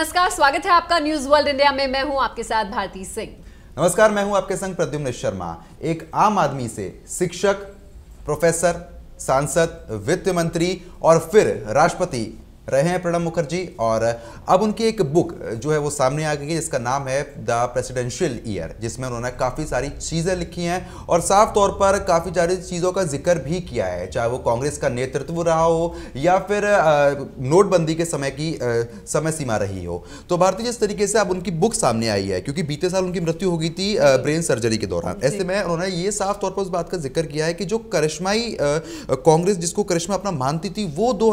नमस्कार स्वागत है आपका न्यूज वर्ल्ड इंडिया में मैं हूं आपके साथ भारती सिंह नमस्कार मैं हूं आपके संग प्रद्युम्न शर्मा एक आम आदमी से शिक्षक प्रोफेसर सांसद वित्त मंत्री और फिर राष्ट्रपति रहे हैं प्रणब मुखर्जी और अब उनकी एक बुक जो है वो सामने आ गई है जिसका नाम है द प्रेसिडेंशियल ईयर जिसमें उन्होंने काफ़ी सारी चीज़ें लिखी हैं और साफ तौर पर काफ़ी सारी चीज़ों का जिक्र भी किया है चाहे वो कांग्रेस का नेतृत्व रहा हो या फिर नोटबंदी के समय की समय सीमा रही हो तो भारतीय जिस तरीके से अब उनकी बुक सामने आई है क्योंकि बीते साल उनकी मृत्यु हो गई थी ब्रेन सर्जरी के दौरान ऐसे में उन्होंने ये साफ तौर पर उस बात का जिक्र किया है कि जो करिश्माई कांग्रेस जिसको करिश्मा अपना मानती थी वो दो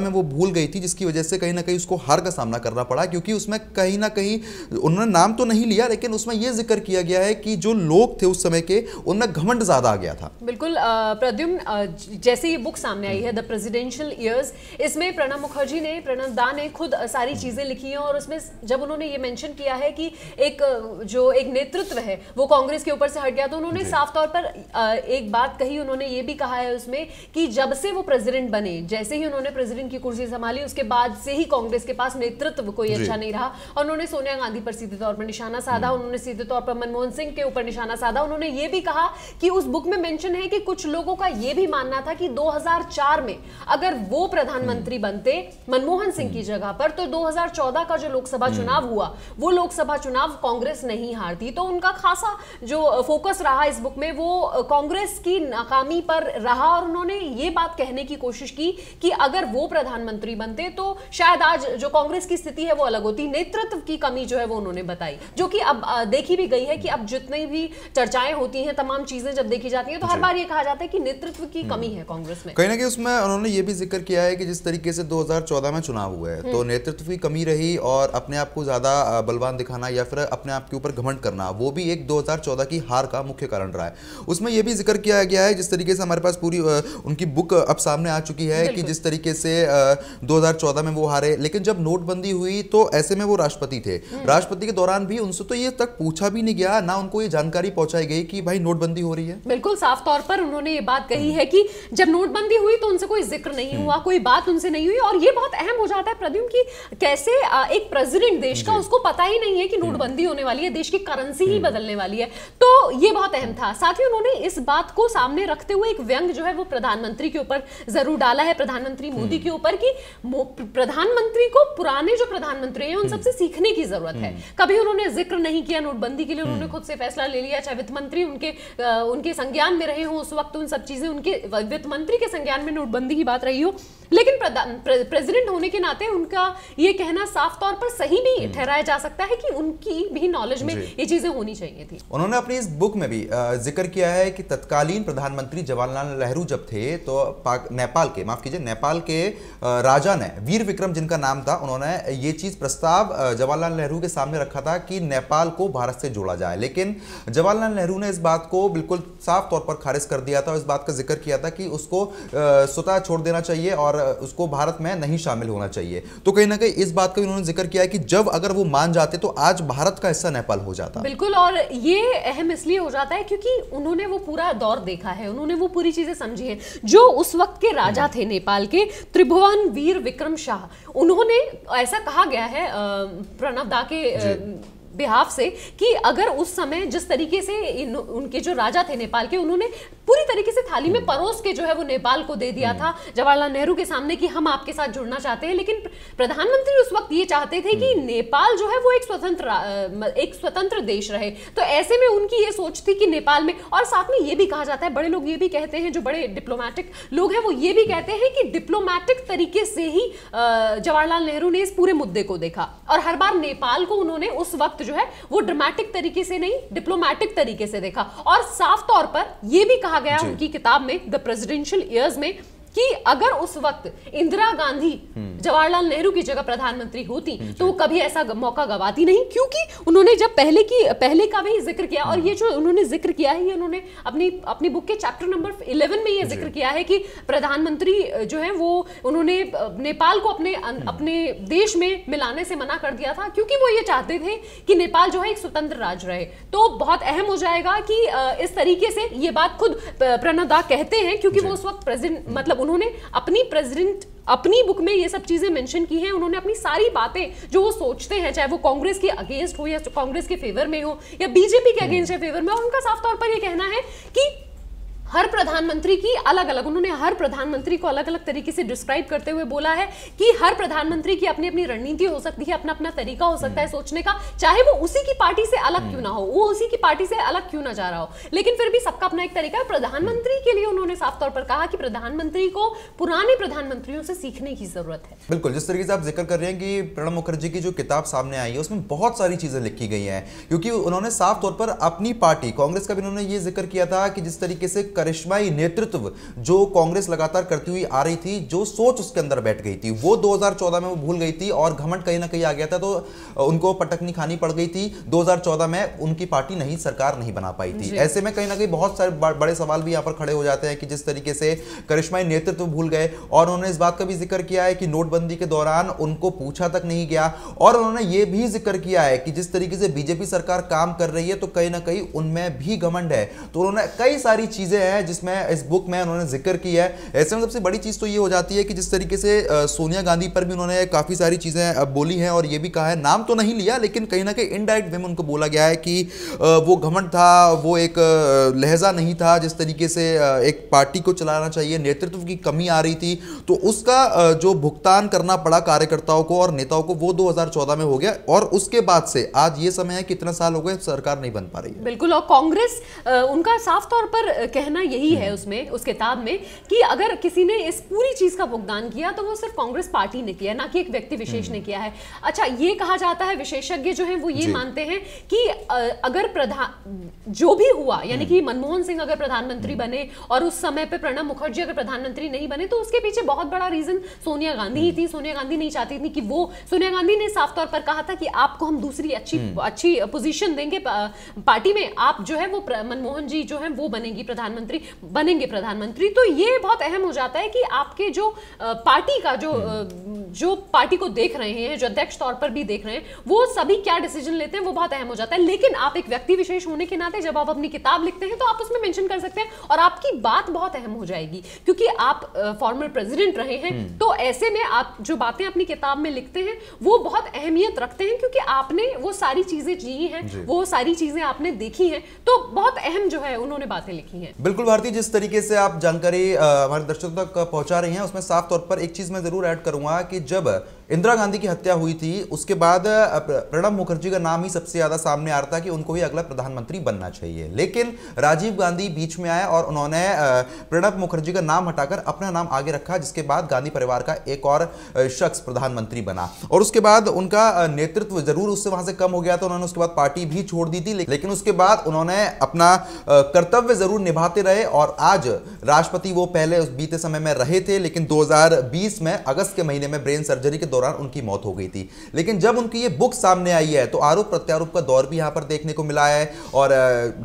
में वो भूल गई गई थी जिसकी वजह से कहीं ना कहीं उसको हार का सामना करना पड़ा क्योंकि उसमें कहीं ना कहीं उन्होंने नाम तो नहीं लिया लेकिन उसमें यह जिक्र किया गया है कि जो लोग थे उस समय के उनमें घमंड ज़्यादा आ गया था बिल्कुल प्रद्युम्न जैसे ये बुक सामने आई है द प्रेजिडेंशियल ईयर्स इसमें प्रणब मुखर्जी ने प्रणब दा ने खुद सारी चीज़ें लिखी हैं और उसमें जब उन्होंने ये मैंशन किया है कि एक जो एक नेतृत्व है वो कांग्रेस के ऊपर से हट गया तो उन्होंने साफ तौर पर एक बात कही उन्होंने ये भी कहा है उसमें कि जब से वो प्रेजिडेंट बने जैसे ही उन्होंने प्रेजिडेंट की कुर्सी संभाली निकाली उसके बाद से ही कांग्रेस के पास नेतृत्व कोई अच्छा नहीं रहा और उन्होंने सोनिया गांधी पर सीधे तौर पर निशाना साधा हम्म। उन्होंने सीधे तौर पर मनमोहन सिंह के ऊपर निशाना साधा उन्होंने ये भी कहा कि उस बुक में मैंशन है कि कुछ लोगों का यह भी मानना था कि दो में अगर वो प्रधानमंत्री हम्म। बनते मनमोहन सिंह की हम्म। जगह पर तो दो का जो लोकसभा चुनाव हुआ वो लोकसभा चुनाव कांग्रेस नहीं हारती तो उनका खासा जो फोकस रहा इस बुक में वो कांग्रेस की नाकामी पर रहा और उन्होंने ये बात कहने की कोशिश की कि अगर वो प्रधानमंत्री मंत्री बनते तो शायद आज जो कांग्रेस की स्थिति है वो अलग होती नेतृत्व की कमी जो है वो उन्होंने बताई जो कि अब देखी भी गई है कि अब जितनी भी चर्चाएं होती हैं तमाम चीजें जब देखी जाती हैं तो हर बार ये कहा जाता है कि नेतृत्व की हम्म। कमी है कांग्रेस में कहीं ना कहीं उसमें उन्होंने ये भी जिक्र किया है कि जिस तरीके से दो में चुनाव हुआ है तो हम्म। नेतृत्व की कमी रही और अपने आप को ज्यादा बलवान दिखाना या फिर अपने आप के ऊपर घमंड करना वो भी एक दो की हार का मुख्य कारण रहा है उसमें यह भी जिक्र किया गया है जिस तरीके से हमारे पास पूरी उनकी बुक अब सामने आ चुकी है कि जिस तरीके से 2014 में वो हारे लेकिन जब नोटबंदी हुई तो ऐसे में वो राष्ट्रपति थे हम्म। राष्ट्रपति के दौरान भी उनसे तो ये तक पूछा भी नहीं गया ना उनको ये जानकारी पहुंचाई गई कि भाई नोटबंदी हो रही है बिल्कुल साफ तौर पर उन्होंने ये बात कही है कि जब नोटबंदी हुई तो उनसे कोई जिक्र नहीं हम्म। हुआ कोई बात उनसे नहीं हुई और ये बहुत अहम हो जाता है प्रद्युम की कैसे एक प्रेसिडेंट देश का उसको पता ही नहीं है कि हम्म। नोटबंदी होने वाली है देश की करेंसी ही बदलने वाली है तो ये बहुत अहम था साथ ही उन्होंने इस बात को सामने रखते हुए एक व्यंग जो है वो प्रधानमंत्री के ऊपर जरूर डाला है प्रधानमंत्री मोदी के ऊपर कि प्रधानमंत्री को पुराने जो प्रधानमंत्री हैं उन हम्म। सबसे सीखने की जरूरत है हम्म। कभी उन्होंने जिक्र नहीं किया नोटबंदी के लिए उन्होंने हम्म। खुद से फैसला ले लिया चाहे वित्त मंत्री उनके उनके संज्ञान में रहे हो उस वक्त उन सब चीजें उनके वित्त मंत्री के संज्ञान में नोटबंदी की बात रही हो लेकिन प्रेसिडेंट होने के नाते उनका ये कहना साफ तौर पर सही भी हम्म। ठहराया जा सकता है कि उनकी भी नॉलेज में ये चीजें होनी चाहिए थी उन्होंने अपनी इस बुक में भी जिक्र किया है कि तत्कालीन प्रधानमंत्री जवाहरलाल नेहरू जब थे तो नेपाल के माफ कीजिए नेपाल के राजा ने वीर विक्रम जिनका नाम था उन्होंने ये चीज प्रस्ताव जवाहरलाल नेहरू के सामने रखा था कि नेपाल को भारत से जोड़ा जाए लेकिन जवाहरलाल नेहरू ने इस बात को बिल्कुल साफ तौर पर खारिज कर दिया था और इस बात का जिक्र किया था कि उसको स्वतः छोड़ देना चाहिए और और उसको भारत में नहीं शामिल होना चाहिए तो कहीं ना कहीं इस बात का उन्होंने जिक्र किया कि जब अगर वो मान जाते तो आज भारत का हिस्सा नेपाल हो जाता बिल्कुल और ये अहम इसलिए हो जाता है क्योंकि उन्होंने वो पूरा दौर देखा है उन्होंने वो पूरी चीजें समझी है जो उस वक्त के राजा हम्म। थे नेपाल के त्रिभुवन वीर विक्रम शाह उन्होंने ऐसा कहा गया है प्रणब दा के बिहाफ से कि अगर उस समय जिस तरीके से उनके जो राजा थे नेपाल के उन्होंने पूरी तरीके से थाली में हम्म। परोस के जो है वो नेपाल को दे दिया हम्म। था जवाहरलाल नेहरू के सामने कि हम आपके साथ जुड़ना चाहते हैं लेकिन प्रधानमंत्री उस वक्त ये चाहते थे कि हम्म। नेपाल जो है वो एक स्वतंत्र एक स्वतंत्र देश रहे तो ऐसे में उनकी ये सोच थी कि नेपाल में और साथ में ये भी कहा जाता है बड़े लोग ये भी कहते हैं जो बड़े डिप्लोमैटिक लोग हैं वो ये भी कहते हैं कि डिप्लोमैटिक तरीके से ही जवाहरलाल नेहरू ने इस पूरे मुद्दे को देखा और हर बार नेपाल को उन्होंने उस वक्त जो है वो ड्रामेटिक तरीके से नहीं डिप्लोमैटिक तरीके से देखा और साफ तौर पर यह भी कहा कहा गया उनकी किताब में द प्रेजिडेंशियल ईयर्स में कि अगर उस वक्त इंदिरा गांधी हम्म। जवाहरलाल नेहरू की जगह प्रधानमंत्री होती हम्म, तो वो कभी ऐसा मौका गवाती नहीं क्योंकि उन्होंने जब पहले की पहले का भी जिक्र किया और ये हम्म। जो उन्होंने जिक्र किया है ये उन्होंने अपनी अपनी बुक के चैप्टर नंबर इलेवन में ये जिक्र किया है कि प्रधानमंत्री जो है वो उन्होंने नेपाल को अपने अं, अपने देश में मिलाने से मना कर दिया था क्योंकि वो ये चाहते थे कि नेपाल जो है एक स्वतंत्र राज्य रहे तो बहुत अहम हो जाएगा कि इस तरीके से ये बात खुद प्रणदा कहते हैं क्योंकि वो उस वक्त प्रेसिडेंट मतलब उन्होंने अपनी प्रेसिडेंट अपनी बुक में ये सब चीज़ें मेंशन की हैं उन्होंने अपनी सारी बातें जो वो सोचते हैं चाहे वो कांग्रेस के अगेंस्ट हो या कांग्रेस के फेवर में हो या बीजेपी के अगेंस्ट हम्म। है फेवर में और उनका साफ तौर पर यह कहना है कि हर प्रधानमंत्री की अलग अलग उन्होंने हर प्रधानमंत्री को अलग अलग तरीके से डिस्क्राइब करते हुए बोला है कि हर प्रधानमंत्री की अपनी अपनी रणनीति हो सकती है अपना अपना तरीका हो सकता है सोचने का चाहे वो उसी की पार्टी से अलग क्यों ना हो वो उसी की पार्टी से अलग क्यों ना जा रहा हो लेकिन फिर भी सबका अपना एक तरीका है प्रधानमंत्री के लिए उन्होंने साफ तौर पर कहा कि प्रधानमंत्री को पुराने प्रधानमंत्रियों से सीखने की जरूरत है बिल्कुल जिस तरीके से आप जिक्र कर रहे हैं कि प्रणब मुखर्जी की जो किताब सामने आई है उसमें बहुत सारी चीजें लिखी गई है क्योंकि उन्होंने साफ तौर पर अपनी पार्टी कांग्रेस का भी उन्होंने ये जिक्र किया था कि जिस तरीके से करिश्माई नेतृत्व जो कांग्रेस लगातार करती हुई आ रही थी जो सोच उसके अंदर बैठ गई थी वो 2014 में वो भूल गई थी और घमंड कहीं ना कहीं आ गया था तो उनको पटकनी खानी पड़ गई थी 2014 में उनकी पार्टी नहीं सरकार नहीं बना पाई थी ऐसे में कहीं ना कहीं बहुत सारे बड़े सवाल भी यहाँ पर खड़े हो जाते हैं कि जिस तरीके से करिश्माई नेतृत्व भूल गए और उन्होंने इस बात का भी जिक्र किया है कि नोटबंदी के दौरान उनको पूछा तक नहीं गया और उन्होंने ये भी जिक्र किया है कि जिस तरीके से बीजेपी सरकार काम कर रही है तो कहीं ना कहीं उनमें भी घमंड है तो उन्होंने कई सारी चीजें हैं जिसमें इस बुक में उन्होंने जिक्र किया है ऐसे में सबसे बड़ी चीज़ तो ये हो जाती है कि जिस तरीके से सोनिया गांधी पर भी उन्होंने काफ़ी सारी चीज़ें बोली हैं और ये भी कहा है नाम तो नहीं लिया लेकिन कहीं ना कहीं इनडायरेक्ट वे में उनको बोला गया है कि वो घमंड था वो एक लहजा नहीं था जिस तरीके से एक पार्टी को चलाना चाहिए नेतृत्व की कमी आ रही थी तो उसका जो भुगतान करना पड़ा कार्यकर्ताओं को और नेताओं को वो 2014 में हो गया और उसके बाद से आज ये समय है कितना साल हो गए सरकार नहीं बन पा रही है बिल्कुल और कांग्रेस उनका साफ तौर पर कहना कहना यही है हम्म। उसमें उस किताब में कि अगर किसी ने इस पूरी चीज़ का भुगतान किया तो वो सिर्फ कांग्रेस पार्टी ने किया ना कि एक व्यक्ति विशेष ने हम्म। किया है अच्छा ये कहा जाता है विशेषज्ञ जो है वो ये मानते हैं कि अगर प्रधान जो भी हुआ यानी हम्म। कि मनमोहन सिंह अगर प्रधानमंत्री बने और उस समय पर प्रणब मुखर्जी अगर प्रधानमंत्री नहीं बने तो उसके पीछे बहुत बड़ा रीजन सोनिया गांधी ही थी सोनिया गांधी नहीं चाहती थी कि वो सोनिया गांधी ने साफ तौर पर कहा था कि आपको हम दूसरी अच्छी अच्छी पोजीशन देंगे पार्टी में आप जो है वो मनमोहन जी जो है वो बनेगी प्रधानमंत्री प्रधानमंत्री बनेंगे प्रधानमंत्री तो ये बहुत अहम हो जाता है कि आपके जो पार्टी का जो जो पार्टी को देख रहे हैं जो अध्यक्ष तौर पर भी देख रहे हैं वो सभी क्या डिसीजन लेते हैं वो बहुत अहम हो जाता है लेकिन आप एक व्यक्ति विशेष होने के नाते जब आप अपनी किताब लिखते हैं तो आप उसमें मेंशन कर सकते हैं और आपकी बात बहुत अहम हो जाएगी क्योंकि आप फॉर्मर प्रेसिडेंट रहे हैं हम्म। तो ऐसे में आप जो बातें अपनी किताब में लिखते हैं वो बहुत अहमियत रखते हैं क्योंकि आपने वो सारी चीजें जी हैं वो सारी चीजें आपने देखी हैं तो बहुत अहम जो है उन्होंने बातें लिखी हैं बिल्कुल बिल्कुल भारतीय जिस तरीके से आप जानकारी हमारे दर्शकों तक पहुंचा रही हैं उसमें साफ तौर पर एक चीज़ मैं ज़रूर ऐड करूंगा कि जब इंदिरा गांधी की हत्या हुई थी उसके बाद प्रणब मुखर्जी का नाम ही सबसे ज़्यादा सामने आ रहा था कि उनको ही अगला प्रधानमंत्री बनना चाहिए लेकिन राजीव गांधी बीच में आए और उन्होंने प्रणब मुखर्जी का नाम हटाकर अपना नाम आगे रखा जिसके बाद गांधी परिवार का एक और शख्स प्रधानमंत्री बना और उसके बाद उनका नेतृत्व जरूर उससे वहां से कम हो गया था उन्होंने उसके बाद पार्टी भी छोड़ दी थी लेकिन उसके बाद उन्होंने अपना कर्तव्य जरूर निभाते रहे और आज राष्ट्रपति वो पहले उस बीते समय में रहे थे लेकिन दो में अगस्त के महीने में ब्रेन सर्जरी के दौरान उनकी मौत हो गई थी लेकिन जब उनकी ये बुक सामने आई है तो आरोप प्रत्यारोप का दौर भी यहाँ पर देखने को मिला है और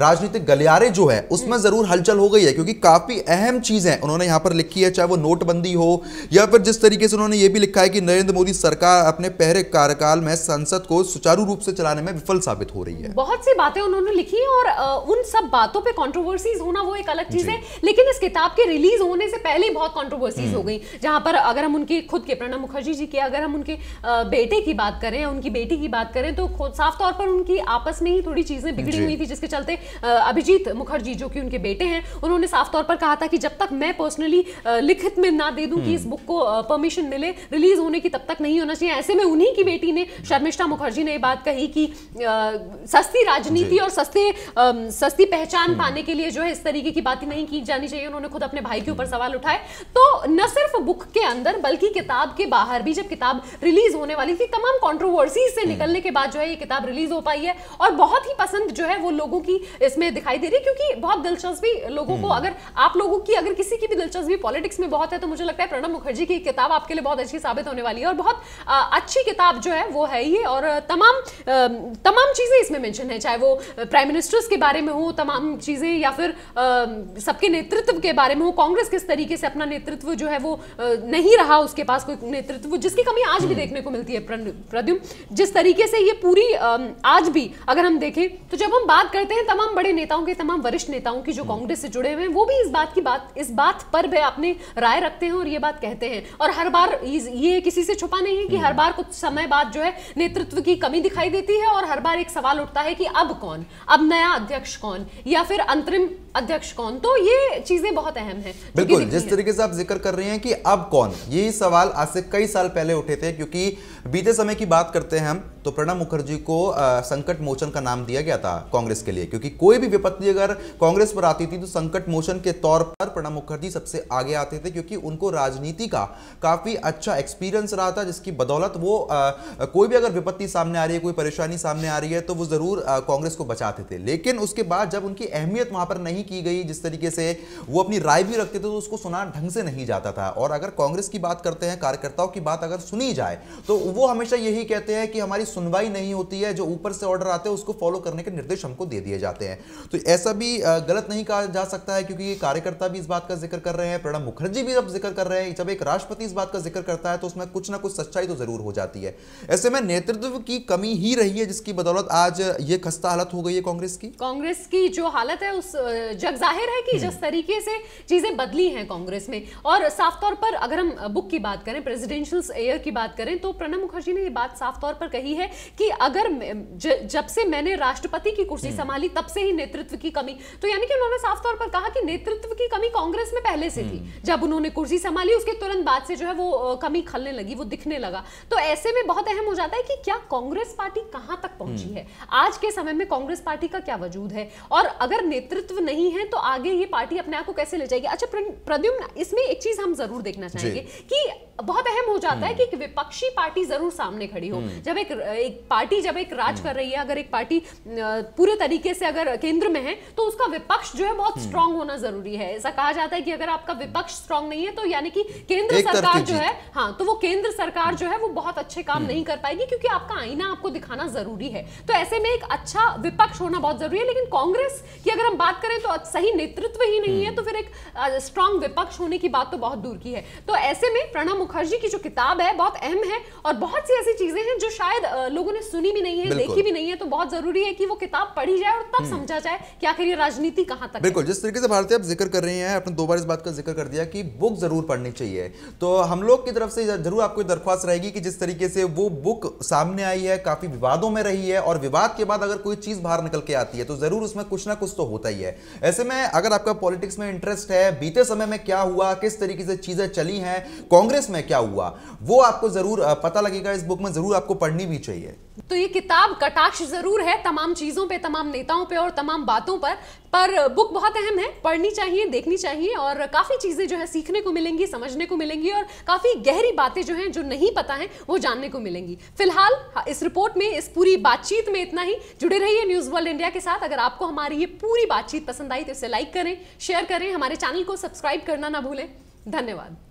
राजनीतिक गलियारे जो है उसमें हम्म। ज़रूर हलचल हो गई है क्योंकि काफ़ी अहम चीज़ें उन्होंने यहाँ पर लिखी है चाहे वो नोटबंदी हो या फिर जिस तरीके से उन्होंने ये भी लिखा है कि नरेंद्र मोदी सरकार अपने पहले कार्यकाल में संसद को सुचारू रूप से चलाने में विफल साबित हो रही है बहुत सी बातें उन्होंने लिखी और उन सब बातों पर कॉन्ट्रोवर्सीज होना वो एक अलग चीज़ है लेकिन इस किताब के रिलीज होने से पहले ही बहुत कॉन्ट्रोवर्सीज हम्म। हो गई जहां पर अगर हम उनकी खुद के प्रणब मुखर्जी जी की अगर अगर हम उनके बेटे की बात करें उनकी बेटी की बात करें तो साफ तौर पर उनकी आपस में ही थोड़ी चीज़ें बिगड़ी हुई थी जिसके चलते अभिजीत मुखर्जी जो कि उनके बेटे हैं उन्होंने साफ तौर पर कहा था कि जब तक मैं पर्सनली लिखित में ना दे दूं कि इस बुक हम्म। को परमिशन मिले रिलीज होने की तब तक नहीं होना चाहिए ऐसे में उन्हीं की बेटी ने शर्मिष्ठा मुखर्जी ने यह बात कही कि सस्ती राजनीति और सस्ते सस्ती पहचान हम्म। पाने के लिए जो है इस तरीके की बात नहीं की जानी चाहिए उन्होंने खुद अपने भाई के ऊपर हम्म। सवाल उठाए तो न सिर्फ बुक के अंदर बल्कि किताब के बाहर भी जब किताब किताब रिलीज होने वाली थी तमाम कॉन्ट्रोवर्सी से हम्म। निकलने के बाद जो है ये किताब रिलीज हो पाई है और बहुत ही पसंद जो है वो लोगों की इसमें दिखाई दे रही है क्योंकि बहुत दिलचस्पी लोगों को हम्म। अगर आप लोगों की अगर किसी की भी दिलचस्पी पॉलिटिक्स में बहुत है तो मुझे लगता है प्रणब मुखर्जी की किताब आपके लिए बहुत अच्छी साबित होने वाली है और बहुत अच्छी किताब जो है वो है ये और तमाम तमाम चीज़ें इसमें मैंशन है चाहे वो प्राइम मिनिस्टर्स के बारे में हो तमाम चीज़ें या फिर सबके नेतृत्व के बारे में हो कांग्रेस किस तरीके से अपना नेतृत्व जो है वो नहीं रहा उसके पास कोई नेतृत्व जिसकी कमी हमें आज भी देखने को मिलती है प्रद्युम जिस तरीके से ये पूरी आज भी अगर हम देखें तो जब हम बात करते हैं तमाम बड़े नेताओं के तमाम वरिष्ठ नेताओं की जो हम्म। कांग्रेस से जुड़े हुए हैं वो भी इस बात की बात इस बात पर भी अपने राय रखते हैं और ये बात कहते हैं और हर बार ये किसी से छुपा नहीं है कि हर हम्म। बार कुछ समय बाद जो है नेतृत्व की कमी दिखाई देती है और हर बार एक सवाल उठता है कि अब कौन अब नया अध्यक्ष कौन या फिर अंतरिम अध्यक्ष कौन तो ये चीजें बहुत अहम है बिल्कुल जिस तरीके से आप जिक्र कर रहे हैं कि अब कौन ये सवाल आज से कई साल पहले उठे उठे थे क्योंकि बीते समय की बात करते हैं हम तो प्रणब मुखर्जी को संकट मोचन का नाम दिया गया था कांग्रेस के लिए क्योंकि कोई भी विपत्ति अगर कांग्रेस पर आती थी तो संकट मोचन के तौर पर प्रणब मुखर्जी सबसे आगे आते थे क्योंकि उनको राजनीति का काफ़ी अच्छा एक्सपीरियंस रहा था जिसकी बदौलत वो आ, कोई भी अगर विपत्ति सामने आ रही है कोई परेशानी सामने आ रही है तो वो ज़रूर कांग्रेस को बचाते थे लेकिन उसके बाद जब उनकी अहमियत वहां पर नहीं की गई जिस तरीके से वो अपनी राय भी रखते थे तो उसको सुना ढंग से नहीं जाता था और अगर कांग्रेस की बात करते हैं कार्यकर्ताओं की बात अगर सुनी जाए तो वो हमेशा यही कहते हैं कि हमारी सुनवाई नहीं होती है जो ऊपर से ऑर्डर आते हैं उसको फॉलो करने के निर्देश हमको दे दिए जाते हैं तो ऐसा भी गलत नहीं कहा जा सकता है क्योंकि कार्यकर्ता भी इस बात का जिक्र कर रहे हैं प्रणब मुखर्जी भी अब जिक्र कर रहे हैं जब एक राष्ट्रपति इस बात का जिक्र करता है तो उसमें कुछ ना कुछ सच्चाई तो जरूर हो जाती है ऐसे में नेतृत्व की कमी ही रही है जिसकी बदौलत आज ये खस्ता हालत हो गई है कांग्रेस की कांग्रेस की जो हालत है उस जग जाहिर है कि हम्म। जिस तरीके से चीजें बदली हैं कांग्रेस में और साफ तौर पर अगर हम बुक की बात करें प्रेसिडेंशियल एयर की बात करें तो प्रणब मुखर्जी ने ये बात साफ तौर पर कही है है कि अगर ज, जब से मैंने राष्ट्रपति की कुर्सी हम्म। संभाली तब से ही नेतृत्व की कमी तो यानी कि उन्होंने साफ तौर पर कहा कि नेतृत्व की कमी कांग्रेस में पहले से थी हम्म। जब उन्होंने कुर्सी संभाली उसके तुरंत बाद से जो है वो कमी खलने लगी वो दिखने लगा तो ऐसे में बहुत अहम हो जाता है कि क्या कांग्रेस पार्टी कहां तक पहुंची हम्म। है आज के समय में कांग्रेस पार्टी का क्या वजूद है और अगर नेतृत्व नहीं है तो आगे ये पार्टी अपने आप को कैसे ले जाएगी अच्छा प्रद्युम्न इसमें एक चीज हम जरूर देखना चाहेंगे कि बहुत अहम हो जाता है हम्म। कि एक विपक्षी पार्टी जरूर सामने खड़ी हो हम्म। जब एक एक पार्टी जब एक राज कर रही है अगर एक पार्टी पूरे तरीके से अगर केंद्र में है तो उसका विपक्ष जो है बहुत स्ट्रांग हम्म। होना जरूरी है ऐसा कहा जाता है कि अगर आपका विपक्ष स्ट्रांग नहीं है तो यानी कि केंद्र सरकार जो है हाँ तो वो केंद्र सरकार जो है वो बहुत अच्छे काम नहीं कर पाएगी क्योंकि आपका आईना आपको दिखाना जरूरी है तो ऐसे में एक अच्छा विपक्ष होना बहुत जरूरी है लेकिन कांग्रेस की अगर हम बात करें तो सही नेतृत्व ही नहीं है तो फिर एक स्ट्रांग विपक्ष होने की बात तो बहुत दूर की है तो ऐसे में प्रणब मुखर्जी की जो किताब है बहुत अहम है और बहुत सी ऐसी चीजें हैं जो शायद लोगों ने सुनी भी नहीं है देखी भी नहीं है तो बहुत जरूरी है कि वो किताब पढ़ी जाए और तब हम्म। समझा जाए कि आखिर ये राजनीति कहाँ तक बिल्कुल जिस तरीके से भारतीय आप जिक्र कर रहे हैं अपने दो बार इस बात का जिक्र कर दिया कि बुक जरूर पढ़नी चाहिए तो हम लोग की तरफ से जरूर आपको दरख्वास्त रहेगी कि जिस तरीके से वो बुक सामने आई है काफी विवादों में रही है और विवाद के बाद अगर कोई चीज बाहर निकल के आती है तो जरूर उसमें कुछ ना कुछ तो होता ही है ऐसे में अगर आपका पॉलिटिक्स में इंटरेस्ट है बीते समय में क्या हुआ किस तरीके से चीजें चली हैं कांग्रेस में में क्या हुआ वो आपको जरूर पता लगेगा इस बुक में जरूर आपको पढ़नी भी चाहिए तो ये किताब कटाक्ष जरूर है तमाम चीजों पे तमाम नेताओं पे और तमाम बातों पर पर बुक बहुत अहम है पढ़नी चाहिए देखनी चाहिए और काफी चीजें जो है सीखने को मिलेंगी समझने को मिलेंगी और काफी गहरी बातें जो हैं जो नहीं पता है वो जानने को मिलेंगी फिलहाल हाँ, इस रिपोर्ट में इस पूरी बातचीत में इतना ही जुड़े रहिए न्यूज वर्ल्ड इंडिया के साथ अगर आपको हमारी ये पूरी बातचीत पसंद आई तो इसे लाइक करें शेयर करें हमारे चैनल को सब्सक्राइब करना ना भूलें धन्यवाद